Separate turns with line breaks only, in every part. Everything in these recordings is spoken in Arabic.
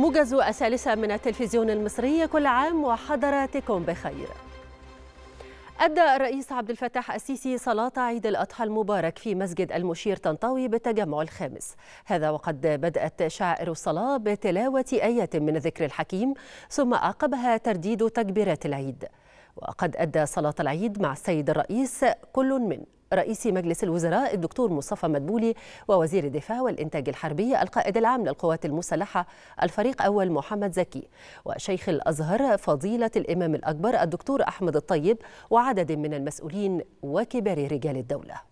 موجز الثالثة من التلفزيون المصري كل عام وحضراتكم بخير أدى الرئيس عبد الفتاح السيسي صلاة عيد الأضحى المبارك في مسجد المشير طنطاوي بالتجمع الخامس هذا وقد بدأت شعائر الصلاة بتلاوة آيات من الذكر الحكيم ثم أعقبها ترديد تكبيرات العيد وقد أدى صلاة العيد مع السيد الرئيس كل من رئيس مجلس الوزراء الدكتور مصطفى مدبولي ووزير الدفاع والإنتاج الحربي القائد العام للقوات المسلحة الفريق أول محمد زكي وشيخ الأزهر فضيلة الإمام الأكبر الدكتور أحمد الطيب وعدد من المسؤولين وكبار رجال الدولة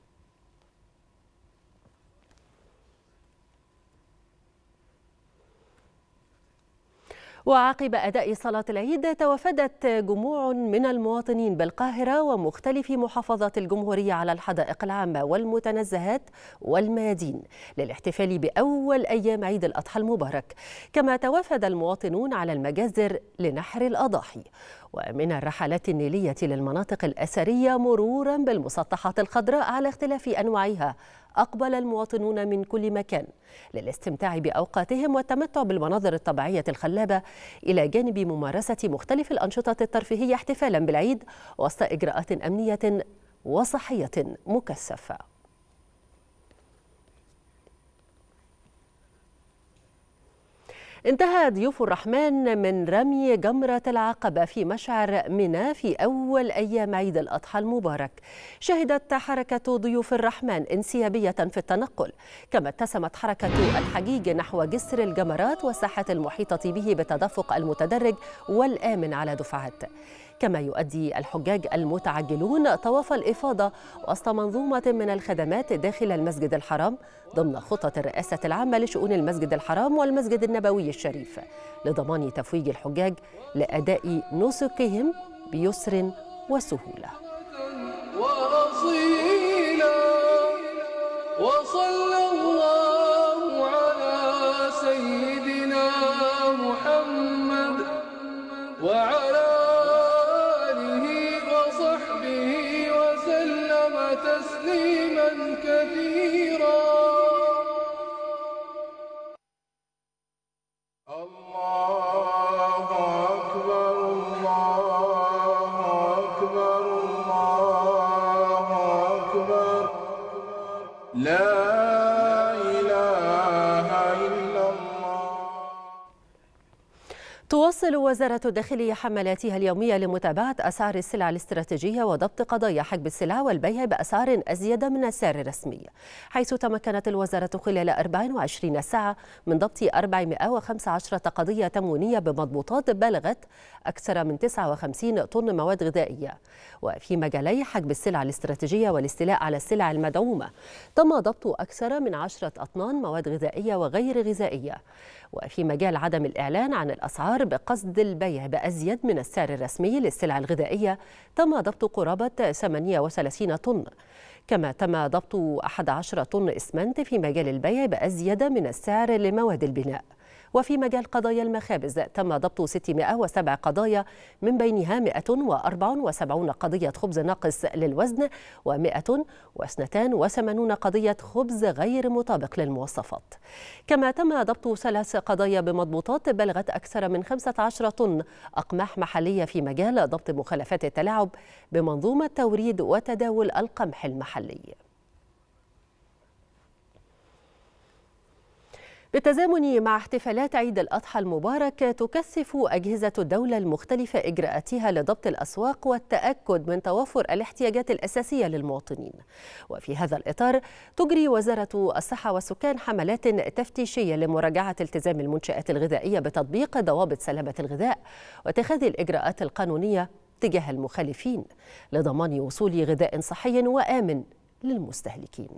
وعقب أداء صلاة العيد توافدت جموع من المواطنين بالقاهرة ومختلف محافظات الجمهورية على الحدائق العامة والمتنزهات والميادين للاحتفال بأول أيام عيد الأضحى المبارك كما توافد المواطنون على المجازر لنحر الأضاحي ومن الرحلات النيلية للمناطق الأثرية مرورا بالمسطحات الخضراء على اختلاف أنواعها أقبل المواطنون من كل مكان للاستمتاع بأوقاتهم والتمتع بالمناظر الطبيعية الخلابة إلى جانب ممارسة مختلف الأنشطة الترفيهية احتفالا بالعيد وسط إجراءات أمنية وصحية مكثفة انتهى ضيوف الرحمن من رمي جمرة العقبة في مشعر منى في أول أيام عيد الأضحى المبارك شهدت حركة ضيوف الرحمن انسيابية في التنقل كما اتسمت حركة الحجيج نحو جسر الجمرات والساحة المحيطة به بالتدفق المتدرج والآمن على دفعات كما يؤدي الحجاج المتعجلون طواف الإفاضة وسط منظومة من الخدمات داخل المسجد الحرام ضمن خطط الرئاسة العامة لشؤون المسجد الحرام والمسجد النبوي الشريف لضمان تفويج الحجاج لأداء نسكهم بيسر وسهولة وأصيلا وصلى الله على سيدنا محمد وعلى آله وصحبه وسلم تسليما كثيرا تواصل وزارة الداخلية حملاتها اليومية لمتابعة أسعار السلع الاستراتيجية وضبط قضايا حجب السلع والبيع بأسعار أزيد من السعر الرسمي حيث تمكنت الوزارة خلال 24 ساعة من ضبط 415 قضية تموينية بمضبوطات بلغت أكثر من 59 طن مواد غذائية وفي مجالي حجب السلع الاستراتيجية والاستيلاء على السلع المدعومة تم ضبط أكثر من 10 أطنان مواد غذائية وغير غذائية وفي مجال عدم الإعلان عن الأسعار بقى قصد البيع بأزيد من السعر الرسمي للسلع الغذائية تم ضبط قرابة 38 طن كما تم ضبط 11 طن إسمنت في مجال البيع بأزيد من السعر لمواد البناء وفي مجال قضايا المخابز تم ضبط 607 قضايا من بينها 174 قضية خبز ناقص للوزن و182 قضية خبز غير مطابق للمواصفات كما تم ضبط ثلاث قضايا بمضبوطات بلغت أكثر من 15 طن أقماح محلية في مجال ضبط مخالفات التلاعب بمنظومة توريد وتداول القمح المحلي بالتزامن مع احتفالات عيد الأضحى المبارك تكثف أجهزة الدولة المختلفة إجراءاتها لضبط الأسواق والتأكد من توفر الاحتياجات الأساسية للمواطنين وفي هذا الإطار تجري وزارة الصحة والسكان حملات تفتيشية لمراجعة التزام المنشآت الغذائية بتطبيق ضوابط سلامة الغذاء واتخاذ الإجراءات القانونية تجاه المخالفين لضمان وصول غذاء صحي وآمن للمستهلكين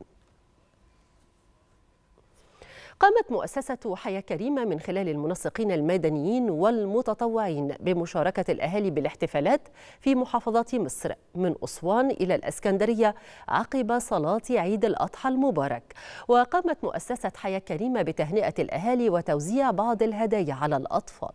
قامت مؤسسة حياة كريمة من خلال المنسقين المدنيين والمتطوعين بمشاركة الأهالي بالاحتفالات في محافظات مصر من أسوان إلى الأسكندرية عقب صلاة عيد الأضحى المبارك وقامت مؤسسة حياة كريمة بتهنئة الأهالي وتوزيع بعض الهدايا على الأطفال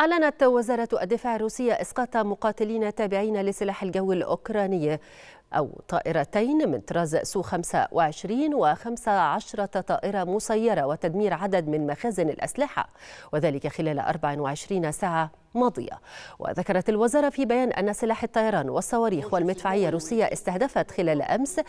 أعلنت وزارة الدفاع الروسية إسقاط مقاتلين تابعين لسلاح الجو الأوكراني أو طائرتين من طراز سو 25 و15 طائرة مسيرة وتدمير عدد من مخازن الأسلحة وذلك خلال 24 ساعة ماضية وذكرت الوزارة في بيان أن سلاح الطيران والصواريخ والمدفعية الروسية استهدفت خلال أمس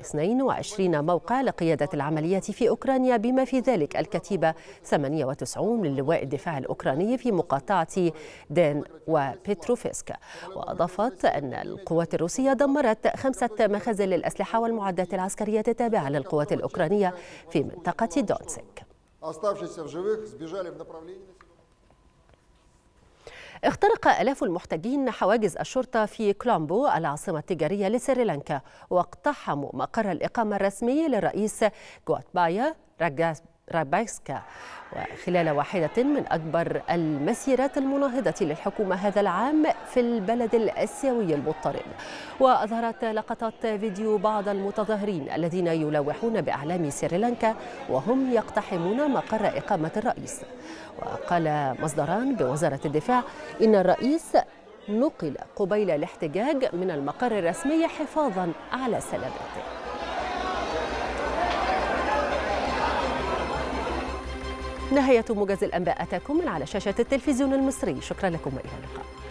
22 موقع لقيادة العمليات في أوكرانيا بما في ذلك الكتيبة 98 للواء الدفاع الأوكراني في مقاطعة دين وبيتروفيسكا وأضافت أن القوات الروسية دمرت خمسة مخازن للأسلحة والمعدات العسكرية التابعة للقوات الأوكرانية في منطقة دونسك اخترق آلاف المحتجين حواجز الشرطة في كولومبو العاصمة التجارية لسريلانكا واقتحموا مقر الإقامة الرسمي للرئيس جواتبايا راجاس رابايسكا وخلال واحدة من أكبر المسيرات المناهضة للحكومة هذا العام في البلد الآسيوي المضطرب وأظهرت لقطات فيديو بعض المتظاهرين الذين يلوحون بأعلام سريلانكا وهم يقتحمون مقر إقامة الرئيس وقال مصدران بوزارة الدفاع إن الرئيس نقل قبيل الاحتجاج من المقر الرسمي حفاظا على سلامته نهاية موجز الأنباء أتاكم من على شاشة التلفزيون المصري شكرا لكم وإلى اللقاء